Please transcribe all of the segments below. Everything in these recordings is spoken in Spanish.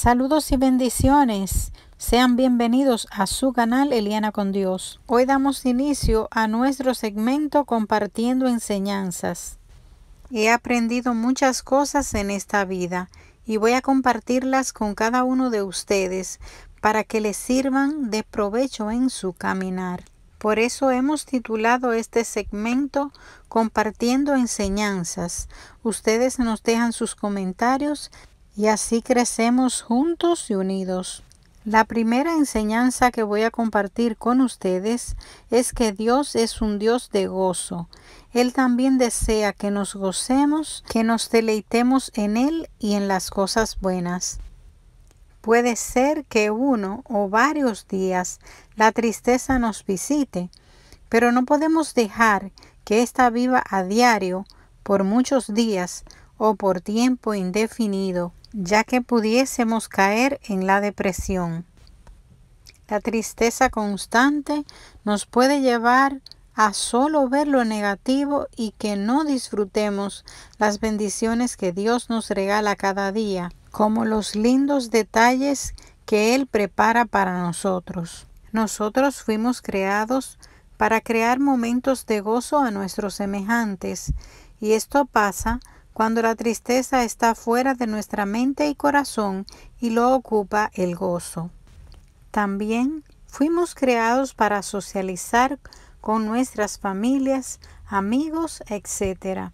Saludos y bendiciones. Sean bienvenidos a su canal Eliana con Dios. Hoy damos inicio a nuestro segmento compartiendo enseñanzas. He aprendido muchas cosas en esta vida y voy a compartirlas con cada uno de ustedes para que les sirvan de provecho en su caminar. Por eso hemos titulado este segmento Compartiendo enseñanzas. Ustedes nos dejan sus comentarios y así crecemos juntos y unidos. La primera enseñanza que voy a compartir con ustedes es que Dios es un Dios de gozo. Él también desea que nos gocemos, que nos deleitemos en Él y en las cosas buenas. Puede ser que uno o varios días la tristeza nos visite, pero no podemos dejar que esta viva a diario, por muchos días o por tiempo indefinido ya que pudiésemos caer en la depresión. La tristeza constante nos puede llevar a solo ver lo negativo y que no disfrutemos las bendiciones que Dios nos regala cada día, como los lindos detalles que Él prepara para nosotros. Nosotros fuimos creados para crear momentos de gozo a nuestros semejantes, y esto pasa cuando la tristeza está fuera de nuestra mente y corazón y lo ocupa el gozo. También fuimos creados para socializar con nuestras familias, amigos, etc.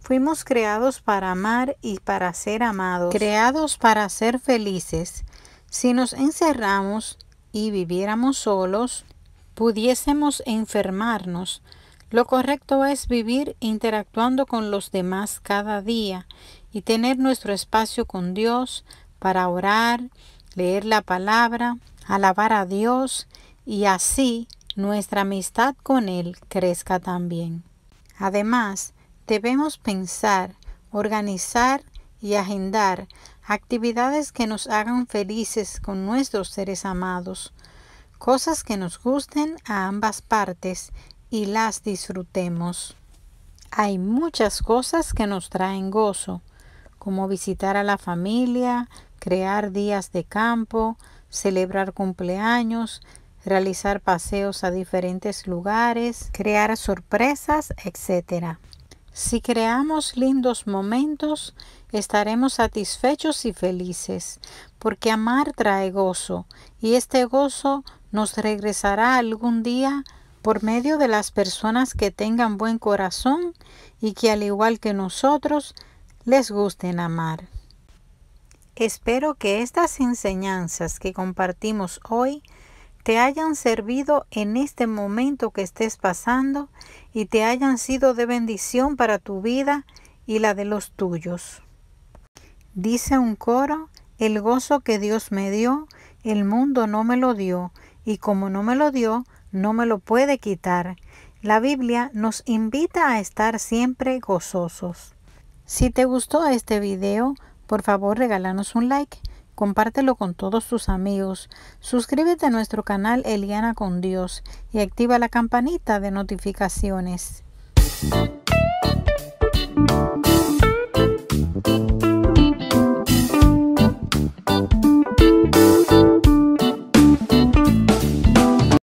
Fuimos creados para amar y para ser amados, creados para ser felices. Si nos encerramos y viviéramos solos, pudiésemos enfermarnos, lo correcto es vivir interactuando con los demás cada día y tener nuestro espacio con Dios para orar, leer la palabra, alabar a Dios y así nuestra amistad con Él crezca también. Además, debemos pensar, organizar y agendar actividades que nos hagan felices con nuestros seres amados, cosas que nos gusten a ambas partes y las disfrutemos. Hay muchas cosas que nos traen gozo, como visitar a la familia, crear días de campo, celebrar cumpleaños, realizar paseos a diferentes lugares, crear sorpresas, etcétera Si creamos lindos momentos, estaremos satisfechos y felices, porque amar trae gozo, y este gozo nos regresará algún día por medio de las personas que tengan buen corazón y que al igual que nosotros les gusten amar. Espero que estas enseñanzas que compartimos hoy te hayan servido en este momento que estés pasando y te hayan sido de bendición para tu vida y la de los tuyos. Dice un coro, el gozo que Dios me dio, el mundo no me lo dio, y como no me lo dio, no me lo puede quitar. La Biblia nos invita a estar siempre gozosos. Si te gustó este video, por favor regálanos un like, compártelo con todos tus amigos, suscríbete a nuestro canal Eliana con Dios y activa la campanita de notificaciones.